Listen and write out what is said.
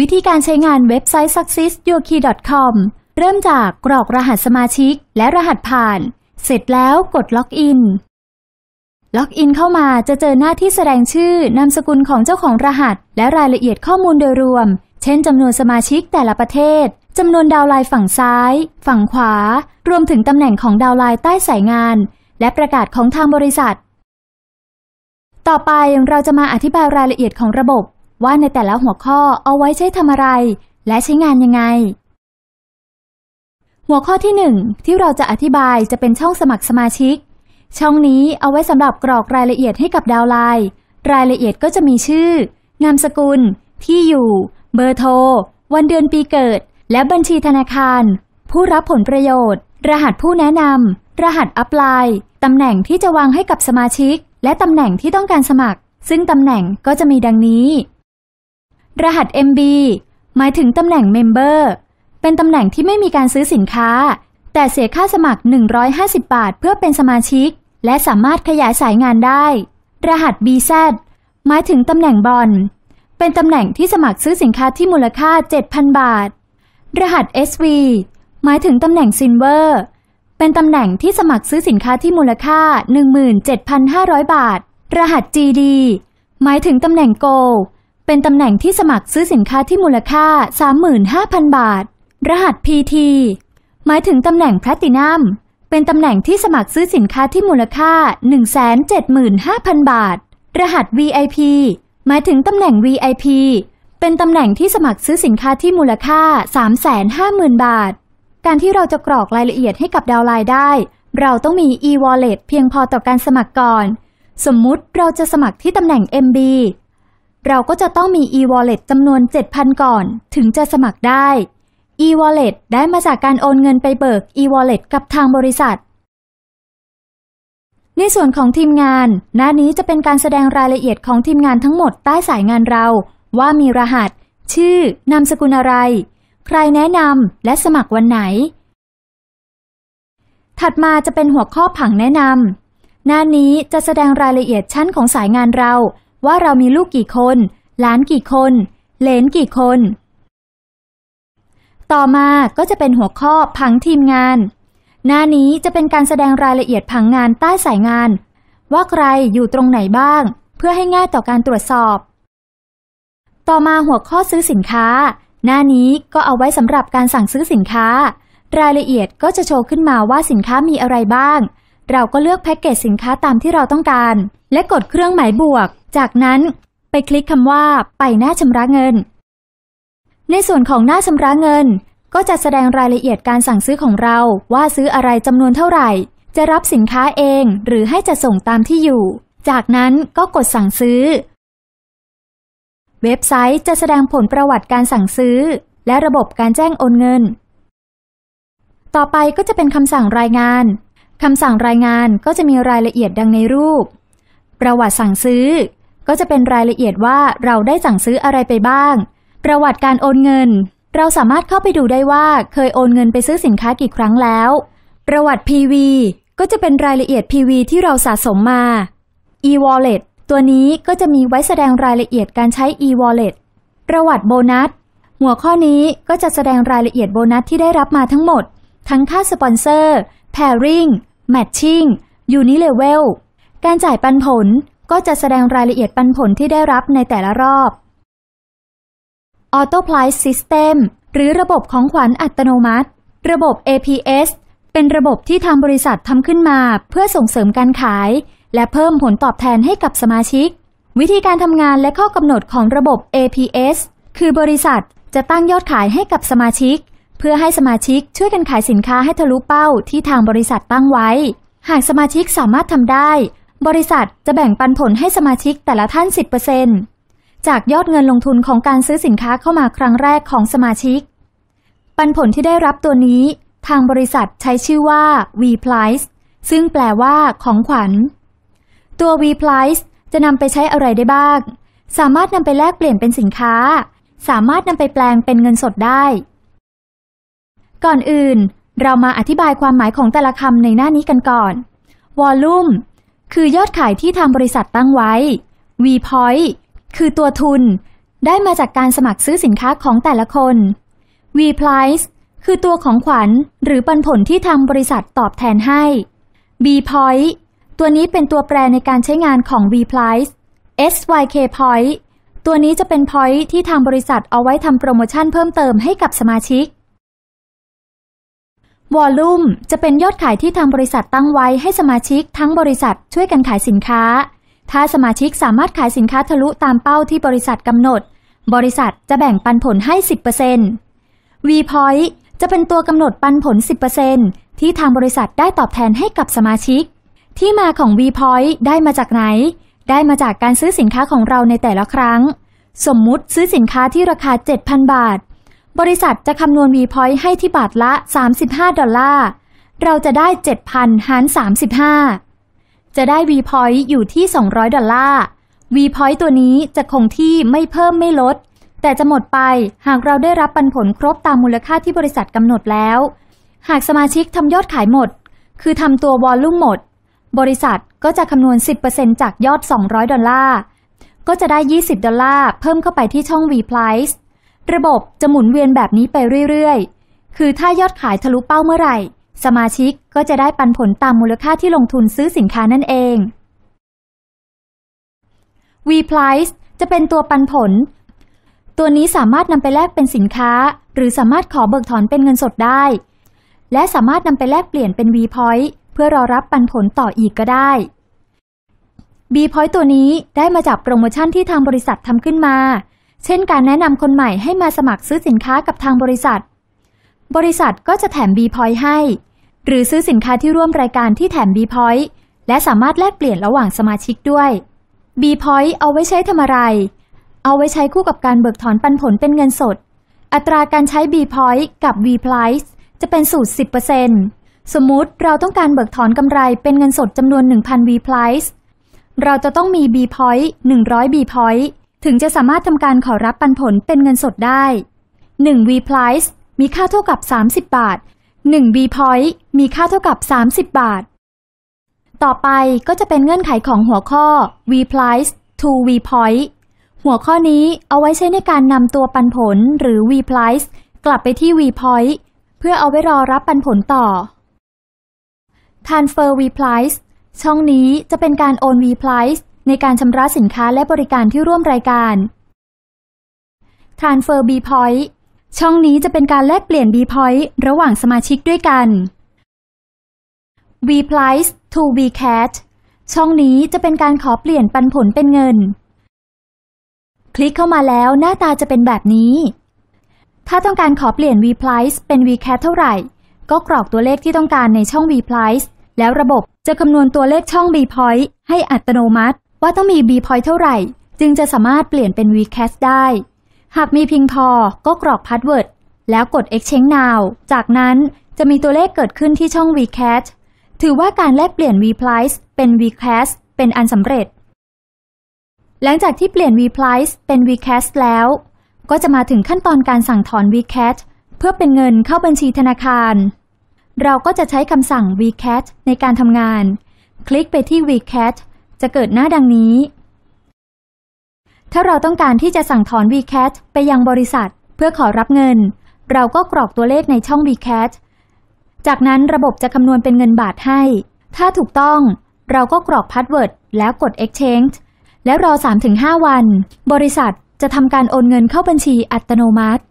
วิธีการใช้งานเว็บไซต์ successyourkey.com เริ่มจากกรอกรหัสสมาชิกและรหัสผ่าน เสร็จแล้วกดล็อกอิน ล็อกอินเข้ามาจะเจอหน้าที่แสดงชื่อนามสกุลของเจ้าของรหัส และรายละเอียดข้อมูลโดยรวม เช่น จำนวนสมาชิกแต่ละประเทศ จำนวนดาวไลน์ฝั่งซ้าย ฝั่งขวา รวมถึงตำแหน่งของดาวไลน์ใต้สายงาน และประกาศของทางบริษัท ต่อไปเราจะมาอธิบายรายละเอียดของระบบว่าในแต่ละหัวข้อเอาไว้ใช้ทำอะไร และใช้งานยังไง หัวข้อที่ 1 ที่เราจะอธิบายจะเป็นช่องสมัครสมาชิก ช่องนี้เอาไว้สำหรับกรอกรายละเอียดให้กับดาวไลน์ รายละเอียดก็จะมีชื่อ นามสกุล ที่อยู่ เบอร์โทร วันเดือนปีเกิด และบัญชีธนาคาร ผู้รับผลประโยชน์ รหัสผู้แนะนำรหัสอัปไลน์ตำแหน่งที่จะวางให้กับสมาชิก และตำแหน่งที่ต้องการสมัคร ซึ่งตำแหน่งก็จะมีดังนี้รหัส MB หมายถึงตำแหน่ง Member เป็นตำแหน่งที่ไม่มีการซื้อสินค้า แต่เสียค่าสมัคร 150 บาท เพื่อเป็นสมาชิก และสามารถขยายสายงานได้ รหัส BZ หมายถึงตำแหน่งบอล เป็นตำแหน่งที่สมัครซื้อสินค้าที่มูลค่า 7,000 บาท รหัส SV หมายถึงตำแหน่งซินเวอร์ เป็นตำแหน่งที่สมัครซื้อสินค้าที่มูลค่า 17,500 บาท รหัส GD หมายถึงตำแหน่งโกลเป็นตำแหน่งที่สมัครซื้อสินค้าที่มูลค่า 35,000 บาท รหัส PT หมายถึงตำแหน่งแพลตินัมเป็นตำแหน่งที่สมัครซื้อสินค้าที่มูลค่า175,000 บาท รหัส VIP หมายถึงตำแหน่ง VIP เป็นตำแหน่งที่สมัครซื้อสินค้าที่มูลค่า 350,000 บาท การที่เราจะกรอกรายละเอียดให้กับดาวไลน์ได้ เราต้องมี e-wallet เพียงพอต่อการสมัครก่อน สมมุติเราจะสมัครที่ตำแหน่ง MB เราก็จะต้องมี e-wallet จำนวน 7,000 ก่อน ถึงจะสมัครได้ e-wallet ได้มาจากการโอนเงินไปเบิก e-wallet กับทางบริษัท ในส่วนของทีมงาน หน้านี้จะเป็นการแสดงรายละเอียดของทีมงานทั้งหมดใต้สายงานเรา ว่ามีรหัส ชื่อ นามสกุลอะไร ใครแนะนำและสมัครวันไหน ถัดมาจะเป็นหัวข้อผังแนะนำ หน้านี้จะแสดงรายละเอียดชั้นของสายงานเราว่าเรามีลูกกี่คนหลานกี่คน เลนกี่คน ต่อมาก็จะเป็นหัวข้อผังทีมงาน หน้านี้จะเป็นการแสดงรายละเอียดผังงานใต้สายงาน ว่าใครอยู่ตรงไหนบ้าง เพื่อให้ง่ายต่อการตรวจสอบ ต่อมาหัวข้อซื้อสินค้า หน้านี้ก็เอาไว้สำหรับการสั่งซื้อสินค้า รายละเอียดก็จะโชว์ขึ้นมาว่าสินค้ามีอะไรบ้างเราก็เลือกแพ็กเกจสินค้าตามที่เราต้องการ และกดเครื่องหมายบวก จากนั้นไปคลิกคำว่า ไปหน้าชำระเงิน ในส่วนของหน้าชำระเงิน ก็จะแสดงรายละเอียดการสั่งซื้อของเรา ว่าซื้ออะไรจำนวนเท่าไหร่ จะรับสินค้าเองหรือให้จะส่งตามที่อยู่ จากนั้นก็กดสั่งซื้อ เว็บไซต์จะแสดงผลประวัติการสั่งซื้อ และระบบการแจ้งโอนเงิน ต่อไปก็จะเป็นคำสั่งรายงานคำสั่งรายงานก็จะมีรายละเอียดดังในรูป ประวัติสั่งซื้อ ก็จะเป็นรายละเอียดว่าเราได้สั่งซื้ออะไรไปบ้าง ประวัติการโอนเงิน เราสามารถเข้าไปดูได้ว่าเคยโอนเงินไปซื้อสินค้ากี่ครั้งแล้ว ประวัติ PV ก็จะเป็นรายละเอียด PV ที่เราสะสมมา e-wallet ตัวนี้ก็จะมีไว้แสดงรายละเอียดการใช้ e-wallet ประวัติโบนัส หัวข้อนี้ก็จะแสดงรายละเอียดโบนัสที่ได้รับมาทั้งหมด ทั้งค่าสปอนเซอร์ pairing Matching Unilevel การจ่ายปันผลก็จะแสดงรายละเอียดปันผลที่ได้รับในแต่ละรอบ Auto Price System หรือระบบของขวัญอัตโนมัติ ระบบ APS เป็นระบบที่ทางบริษัททำขึ้นมา เพื่อส่งเสริมการขาย และเพิ่มผลตอบแทนให้กับสมาชิก วิธีการทำงานและข้อกำหนดของระบบ APS คือบริษัทจะตั้งยอดขายให้กับสมาชิกเพื่อให้สมาชิกช่วยกันขายสินค้าให้ทะลุเป้า ที่ทางบริษัทตั้งไว้ หากสมาชิกสามารถทำได้ บริษัทจะแบ่งปันผลให้สมาชิกแต่ละท่าน 10%จากยอดเงินลงทุนของการซื้อสินค้าเข้ามาครั้งแรกของสมาชิก ปันผลที่ได้รับตัวนี้ ทางบริษัทใช้ชื่อว่า V Price ซึ่งแปลว่าของขวัญ ตัว V Price จะนำไปใช้อะไรได้บ้าง สามารถนำไปแลกเปลี่ยนเป็นสินค้า สามารถนำไปแปลงเป็นเงินสดได้ก่อนอื่นเรามาอธิบายความหมายของแต่ละคำในหน้านี้กันก่อน Volume คือยอดขายที่ทางบริษัทตั้งไว้ V Point คือตัวทุน ได้มาจากการสมัครซื้อสินค้าของแต่ละคน V Price คือตัวของขวัญหรือปันผลที่ทางบริษัทตอบแทนให้ B Point ตัวนี้เป็นตัวแปรในการใช้งานของ V Price SYK Point ตัวนี้จะเป็น Point ที่ทางบริษัทเอาไว้ทำโปรโมชั่นเพิ่มเติมให้กับสมาชิกวอลลุ่มจะเป็นยอดขายที่ทางบริษัทตั้งไว้ให้สมาชิกทั้งบริษัทช่วยกันขายสินค้า ถ้าสมาชิกสามารถขายสินค้าทะลุตามเป้าที่บริษัทกำหนด บริษัทจะแบ่งปันผลให้ 10% V-Point จะเป็นตัวกำหนดปันผล 10%ที่ทางบริษัทได้ตอบแทนให้กับสมาชิก ที่มาของ V-Point ได้มาจากไหน ได้มาจากการซื้อสินค้าของเราในแต่ละครั้ง สมมุติซื้อสินค้าที่ราคา 7,000 บาทบริษัทจะคำนวณ VPoint ให้ที่บาทละ 35 ดอลลาร์ เราจะได้ 7,000 หาร 35 จะได้ VPoint อยู่ที่ 200 ดอลลาร์ VPoint ตัวนี้จะคงที่ไม่เพิ่มไม่ลด แต่จะหมดไปหากเราได้รับปันผลครบตามมูลค่าที่บริษัทกำหนดแล้ว หากสมาชิกทำยอดขายหมด คือทำตัววอลลุ่มหมด บริษัทก็จะคำนวณ 10%จากยอด 200 ดอลลาร์ ก็จะได้ 20 ดอลลาร์เพิ่มเข้าไปที่ช่อง V Price ระบบจะหมุนเวียนแบบนี้ไปเรื่อยๆ คือถ้ายอดขายทะลุเป้าเมื่อไหร่ สมาชิกก็จะได้ปันผลตามมูลค่าที่ลงทุนซื้อสินค้านั่นเอง vPrice จะเป็นตัวปันผล ตัวนี้สามารถนำไปแลกเป็นสินค้า หรือสามารถขอเบิกถอนเป็นเงินสดได้ และสามารถนำไปแลกเปลี่ยนเป็น vPoint เพื่อรอรับปันผลต่ออีกก็ได้ bPoint ตัวนี้ได้มาจากโปรโมชั่นที่ทางบริษัททำขึ้นมาเช่นการแนะนำคนใหม่ให้มาสมัครซื้อสินค้ากับทางบริษัท บริษัทก็จะแถม B Point ให้ หรือซื้อสินค้าที่ร่วมรายการที่แถม B Point และสามารถแลกเปลี่ยนระหว่างสมาชิกด้วย B Point เอาไว้ใช้ทำอะไร เอาไว้ใช้คู่กับการเบิกถอนปันผลเป็นเงินสด อัตราการใช้ B Point กับ V p l i c e จะเป็นสูตร 10%สมมุติเราต้องการเบิกถอนกำไรเป็นเงินสดจำนวน 1,000 V p l i c e เราจะต้องมี B Point 100 B Point ถึงจะสามารถทำการขอรับปันผลเป็นเงินสดได้ 1 V p l i c e มีค่าเท่ากับ 30 บาท 1 V Point มีค่าเท่ากับ 30 บาท ต่อไปก็จะเป็นเงื่อนไขของหัวข้อ V p l i c e to V Point หัวข้อนี้เอาไว้ใช้ในการนำตัวปันผลหรือ V p l i c e กลับไปที่ V Point เพื่อเอาไว้รอรับปันผลต่อ Transfer V p l i c e ช่องนี้จะเป็นการโอน V p l i c e ในการชำระสินค้าและบริการที่ร่วมรายการ Transfer B Point ช่องนี้จะเป็นการแลกเปลี่ยน B Point ระหว่างสมาชิกด้วยกัน V Price to V Cat ช่องนี้จะเป็นการขอเปลี่ยนปันผลเป็นเงิน คลิกเข้ามาแล้วหน้าตาจะเป็นแบบนี้ ถ้าต้องการขอเปลี่ยน V Price เป็น V Cat เท่าไหร่ ก็กรอกตัวเลขที่ต้องการในช่อง V Price แล้วระบบจะคำนวณตัวเลขช่อง B Point ให้อัตโนมัติว่าต้องมี B point เท่าไหร่ จึงจะสามารถเปลี่ยนเป็น vcast ได้ หากมีเพียงพอ ก็กรอกพาสเวิร์ดแล้วกด exchange now จากนั้นจะมีตัวเลขเกิดขึ้นที่ช่อง vcast ถือว่าการแลกเปลี่ยน v p l i c e เป็น vcast เป็นอันสำเร็จ หลังจากที่เปลี่ยน v p l i c e เป็น vcast แล้ว ก็จะมาถึงขั้นตอนการสั่งถอน vcast เพื่อเป็นเงินเข้าบัญชีธนาคาร เราก็จะใช้คำสั่ง vcat ในการทำงาน คลิกไปที่ vcat จะเกิดหน้าดังนี้ ถ้าเราต้องการที่จะสั่งถอน VCAT ไปยังบริษัท เพื่อขอรับเงิน เราก็กรอกตัวเลขในช่อง VCAT จากนั้นระบบจะคำนวณเป็นเงินบาทให้ ถ้าถูกต้องเราก็กรอกพาสเวิร์ดแล้วกด Exchange แล้วรอ 3-5 วัน บริษัทจะทำการโอนเงินเข้าบัญชีอัตโนมัติ